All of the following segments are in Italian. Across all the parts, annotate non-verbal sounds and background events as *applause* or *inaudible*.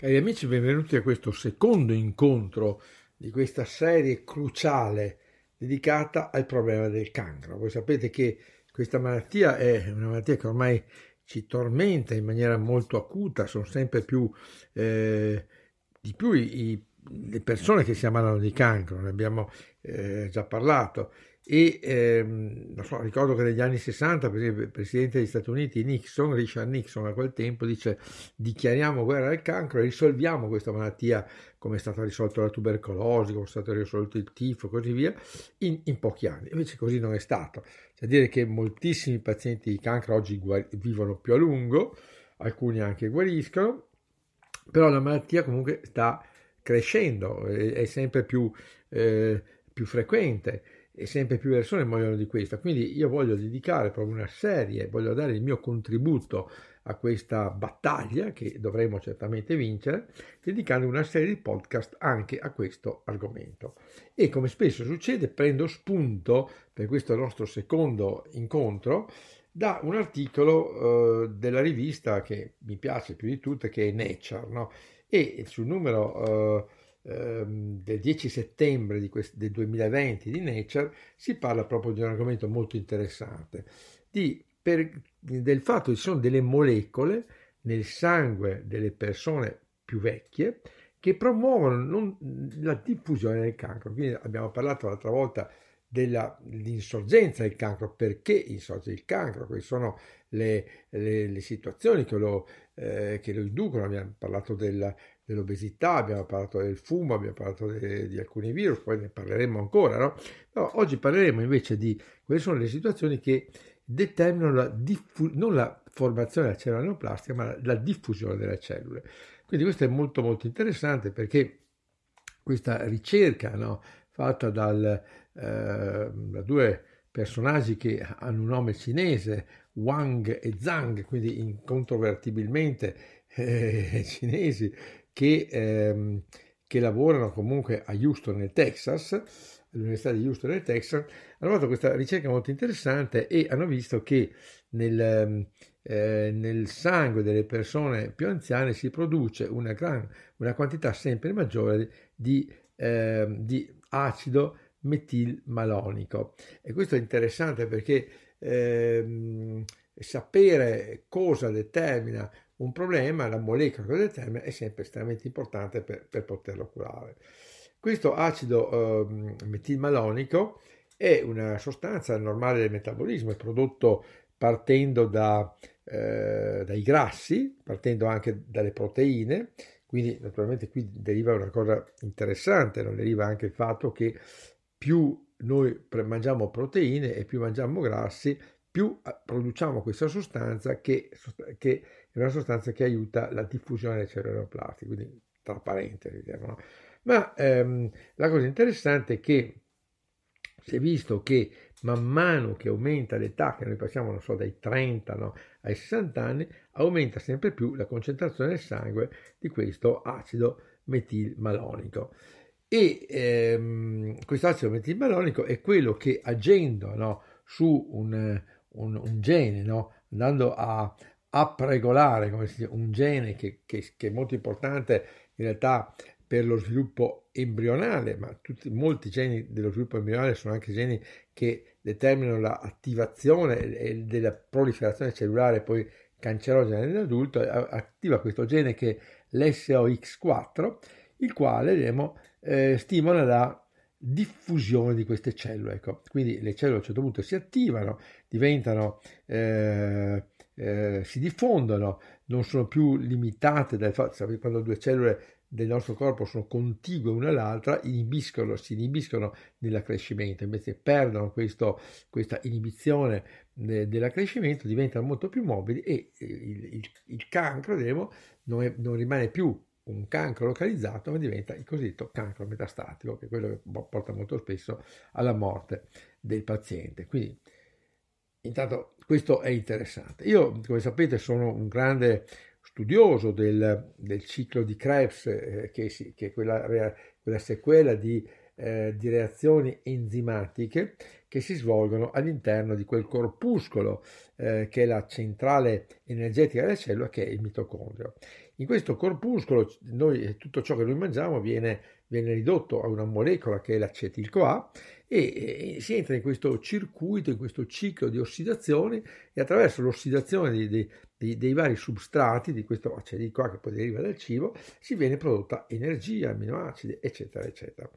Cari amici, benvenuti a questo secondo incontro di questa serie cruciale dedicata al problema del cancro. Voi sapete che questa malattia è una malattia che ormai ci tormenta in maniera molto acuta, sono sempre più eh, di più i, le persone che si ammalano di cancro, ne abbiamo eh, già parlato, e ehm, so, ricordo che negli anni 60 per esempio, il presidente degli Stati Uniti Nixon, Richard Nixon a quel tempo dice dichiariamo guerra al cancro e risolviamo questa malattia come è stata risolta la tubercolosi, come è stato risolto il tifo e così via in, in, pochi anni, invece così non è stato cioè dire che moltissimi pazienti di cancro oggi guar- vivono più a lungo alcuni anche guariscono però la malattia comunque sta crescendo, è, è sempre più, eh, più, frequente e sempre più persone muoiono di questa. Quindi io voglio dedicare proprio una serie, voglio dare il mio contributo a questa battaglia che dovremo certamente vincere, dedicando una serie di podcast anche a questo argomento. E come spesso succede, prendo spunto per questo nostro secondo incontro da un articolo eh, della rivista che mi piace più di tutte, che è Nature. No? e sul numero eh, ehm, del 10 settembre quest- del 2020 di Nature si parla proprio di un argomento molto interessante, di, per, del fatto che ci sono delle molecole nel sangue delle persone più vecchie che promuovono non, la diffusione del cancro. Quindi abbiamo parlato l'altra volta dell'insorgenza del cancro, perché insorge il cancro, quali sono le, le, le situazioni che lo eh, che lo inducono, abbiamo parlato della, dell'obesità, abbiamo parlato del fumo, abbiamo parlato de, di alcuni virus, poi ne parleremo ancora, no? no? Oggi parleremo invece di quali sono le situazioni che determinano la diffu- non la formazione della cellula neoplastica, ma la diffusione delle cellule. Quindi questo è molto molto interessante perché questa ricerca no, fatta dal, eh, da due personaggi che hanno un nome cinese, Wang e Zhang, quindi incontrovertibilmente *laughs* eh, cinesi, che, ehm, che, lavorano comunque a Houston nel Texas, all'Università di Houston nel Texas, hanno fatto questa ricerca molto interessante e hanno visto che nel, ehm, eh, nel sangue delle persone più anziane si produce una, gran, una quantità sempre maggiore di, eh, di acido metilmalonico. E questo è interessante perché eh, sapere cosa determina un problema, la molecola che lo determina, è sempre estremamente importante per, per poterlo curare. Questo acido eh, metilmalonico è una sostanza normale del metabolismo, è prodotto partendo da, eh, dai grassi, partendo anche dalle proteine, quindi naturalmente qui deriva una cosa interessante, non deriva anche il fatto che più noi mangiamo proteine e più mangiamo grassi, più eh, produciamo questa sostanza che, che è una sostanza che aiuta la diffusione del cereroplasti, quindi tra parentesi. Diciamo, no? Ma ehm, la cosa interessante è che si è visto che man mano che aumenta l'età, che noi passiamo so, dai 30 no, ai 60 anni, aumenta sempre più la concentrazione nel sangue di questo acido metilmalonico. E ehm, questo acido metilmalonico è quello che agendo no, su un, un, un gene, no, andando a pregolare come si dice, un gene che, che, che, è molto importante in realtà per lo sviluppo embrionale, ma tutti, molti geni dello sviluppo embrionale sono anche geni che determinano l'attivazione della proliferazione cellulare poi cancerogena nell'adulto, attiva questo gene che è l'SOX4, il quale vediamo, eh, stimola la diffusione di queste cellule. Ecco. Quindi le cellule a un certo punto si attivano, diventano, eh, eh, si diffondono, non sono più limitate dal fatto che quando due cellule del nostro corpo sono contigue una all'altra, inibiscono, si inibiscono nell'accrescimento, invece perdono questo, questa inibizione eh, dell'accrescimento, diventano molto più mobili e eh, il, il, il cancro, diremo, non, è, non rimane più un cancro localizzato, ma diventa il cosiddetto cancro metastatico, che è quello che porta molto spesso alla morte del paziente. Quindi, intanto, questo è interessante. Io, come sapete, sono un grande studioso del, del ciclo di Krebs, eh, che, si, che, è quella, quella sequela di, eh, di reazioni enzimatiche che si svolgono all'interno di quel corpuscolo eh, che è la centrale energetica della cellula, che è il mitocondrio. In questo corpuscolo noi, eh, tutto ciò che noi mangiamo viene, viene ridotto a una molecola che è l'acetil-CoA e, e, eh, si entra in questo circuito, in questo ciclo di ossidazione e attraverso l'ossidazione di, di, di, dei vari substrati di questo acetil-CoA che poi deriva dal cibo si viene prodotta energia, aminoacidi eccetera eccetera.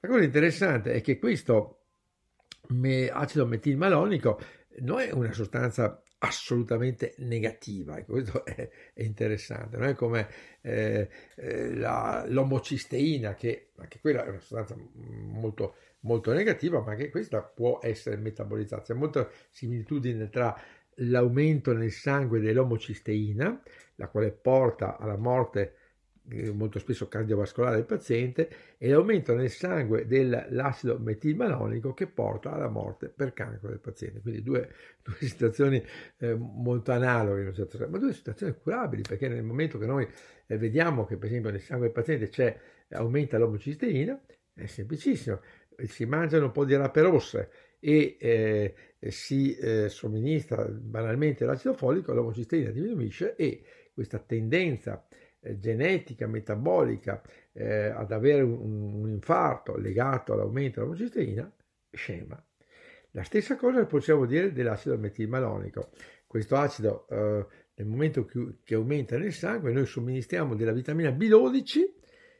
La cosa interessante è che questo acido metilmalonico non è una sostanza assolutamente negativa, e ecco, questo *laughs* è, è, interessante, non è come eh, eh la, l'omocisteina, che anche quella è una sostanza molto, molto negativa, ma anche questa può essere metabolizzata. C'è molta similitudine tra l'aumento nel sangue dell'omocisteina, la quale porta alla morte eh, molto spesso cardiovascolare del paziente e l'aumento nel sangue dell'acido metilmalonico che porta alla morte per cancro del paziente. Quindi due, *laughs* due situazioni eh, molto analoghe, certo ma due situazioni curabili perché nel momento che noi eh, vediamo che per esempio nel sangue del paziente c'è, aumenta l'omocisteina, è semplicissimo, si mangiano un po' di rape rosse e eh, si eh, somministra banalmente l'acido folico, l'omocisteina diminuisce e questa tendenza eh, eh, genetica, metabolica, eh, ad avere un, un, infarto legato all'aumento della mucisteina, scema. La stessa cosa possiamo dire dell'acido metilmalonico. Questo acido, eh, nel momento che, che, aumenta nel sangue, noi somministriamo della vitamina B12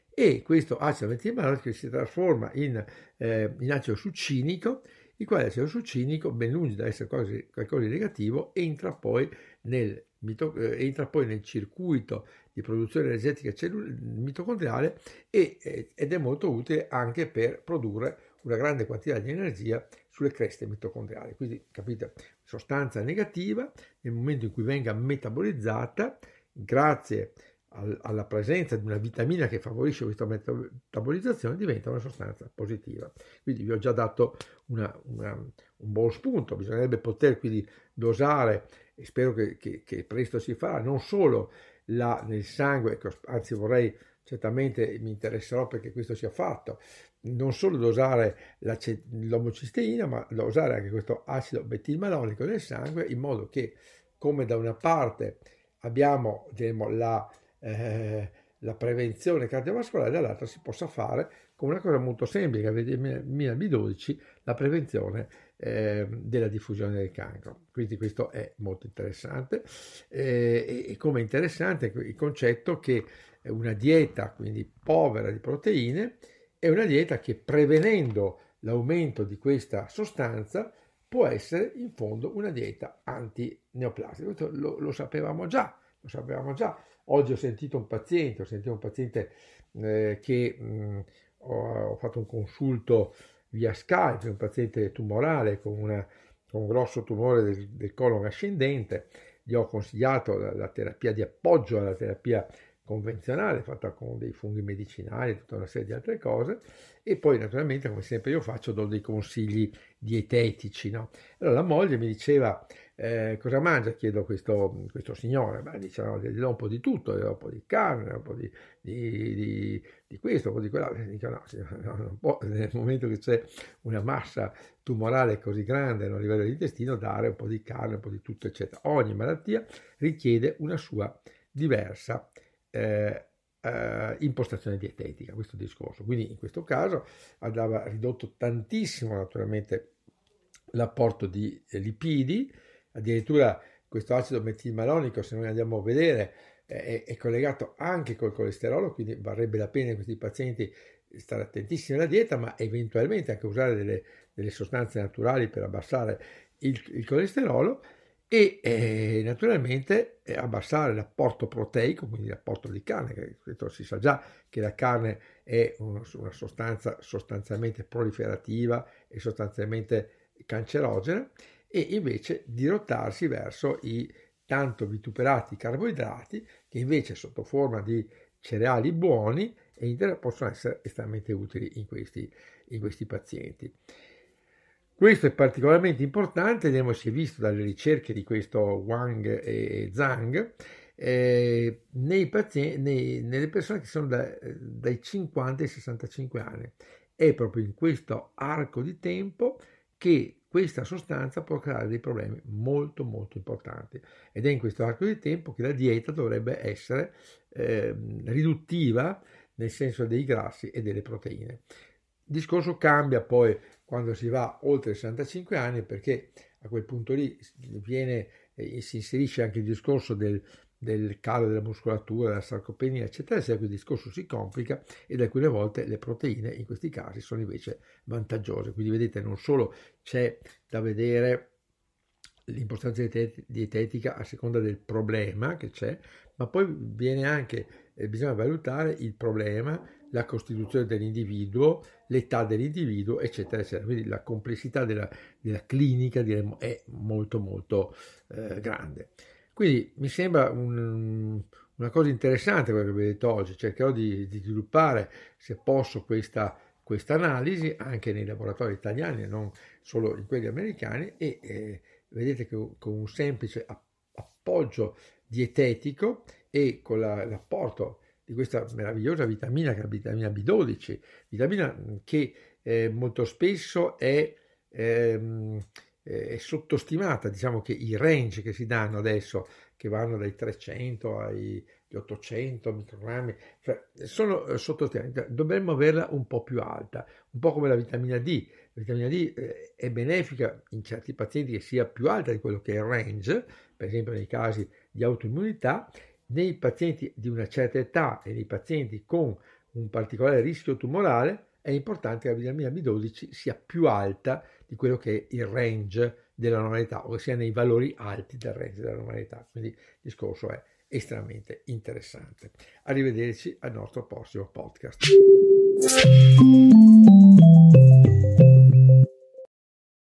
e questo acido metilmalonico si trasforma in, eh, in acido succinico il quale l'alcinoso cinico, ben lungi da essere qualcosa, di negativo, entra poi nel, eh, entra poi nel circuito di produzione energetica cellul- mitocondriale e, eh, ed è molto utile anche per produrre una grande quantità di energia sulle creste mitocondriali. Quindi, capite, sostanza negativa, nel momento in cui venga metabolizzata, grazie a alla presenza di una vitamina che favorisce questa metabolizzazione diventa una sostanza positiva. Quindi vi ho già dato una, una, un buon spunto, bisognerebbe poter quindi dosare, e spero che, che, che presto si farà, non solo la, nel sangue, ecco, anzi vorrei certamente mi interesserò perché questo sia fatto, non solo dosare l'omocisteina, ma dosare anche questo acido betilmalonico nel sangue in modo che come da una parte abbiamo diciamo, la eh, la prevenzione cardiovascolare, dall'altra si possa fare con una cosa molto semplice, vitamina B12, la prevenzione eh, della diffusione del cancro. Quindi questo è molto interessante. Eh, e come interessante il concetto che una dieta quindi povera di proteine è una dieta che prevenendo l'aumento di questa sostanza può essere in fondo una dieta antineoplastica. Questo lo, lo sapevamo già, lo sapevamo già Oggi ho sentito un paziente, ho sentito un paziente eh, che mh, mm, ho, ho, fatto un consulto via Skype, un paziente tumorale con, una, con un grosso tumore del, del colon ascendente, gli ho consigliato la, la terapia di appoggio alla terapia convenzionale fatta con dei funghi medicinali e tutta una serie di altre cose e poi naturalmente come sempre io faccio do dei consigli dietetici no? allora la moglie mi diceva eh, cosa mangia? Chiedo a questo, questo signore, beh, dice no, gli do un po' di tutto, gli do un po' di carne, un po' di, di, di, di questo, un po' di quello. Dico no, no può, nel momento che c'è una massa tumorale così grande a livello dell'intestino, dare un po' di carne, un po' di tutto, eccetera. Ogni malattia richiede una sua diversa eh, eh, impostazione dietetica, questo discorso. Quindi in questo caso andava ridotto tantissimo naturalmente l'apporto di lipidi, Addirittura questo acido metilmalonico, se noi andiamo a vedere, è, è collegato anche col colesterolo, quindi varrebbe la pena in questi pazienti stare attentissimi alla dieta, ma eventualmente anche usare delle, delle sostanze naturali per abbassare il, il colesterolo e eh, naturalmente eh, abbassare l'apporto proteico, quindi l'apporto di carne, che questo si sa già che la carne è un, una sostanza sostanzialmente proliferativa e sostanzialmente cancerogena, e invece dirottarsi verso i tanto vituperati carboidrati che invece sotto forma di cereali buoni possono essere estremamente utili in questi, in questi pazienti. Questo è particolarmente importante, abbiamo si è visto dalle ricerche di questo Wang e Zhang, eh, nei pazienti, nei, nelle persone che sono da, dai 50 ai 65 anni. È proprio in questo arco di tempo che questa sostanza può creare dei problemi molto molto importanti ed è in questo arco di tempo che la dieta dovrebbe essere eh, riduttiva nel senso dei grassi e delle proteine. Il discorso cambia poi quando si va oltre i 65 anni perché a quel punto lì viene, eh, si inserisce anche il discorso del, del calo della muscolatura, della sarcopenia, eccetera, esegue il discorso si complica ed alcune volte le proteine in questi casi sono invece vantaggiose. Quindi vedete, non solo c'è da vedere l'importanza dietetica a seconda del problema che c'è, ma poi viene anche, eh, bisogna valutare il problema, la costituzione dell'individuo, l'età dell'individuo, eccetera, eccetera. Quindi la complessità della, della clinica diremmo, è molto molto eh, grande. Quindi mi sembra un, mm, una cosa interessante quello che vi ho detto oggi, cercherò di, di sviluppare, se posso, questa analisi anche nei laboratori italiani e non solo in quelli americani e eh, vedete che con un semplice appoggio dietetico e con la, l'apporto di questa meravigliosa vitamina che è la vitamina B12, vitamina che eh, molto spesso è ehm, è sottostimata, diciamo che i range che si danno adesso, che vanno dai 300 ai 800 microgrammi, cioè sono eh, sottostimati, cioè, dovremmo averla un po' più alta, un po' come la vitamina D. La vitamina D eh, è benefica in certi pazienti che sia più alta di quello che è il range, per esempio nei casi di autoimmunità, nei pazienti di una certa età e nei pazienti con un particolare rischio tumorale è importante che la vitamina B12 sia più alta di quello che è il range della normalità ossia nei valori alti del range della normalità. Quindi il discorso è estremamente interessante. Arrivederci al nostro prossimo podcast.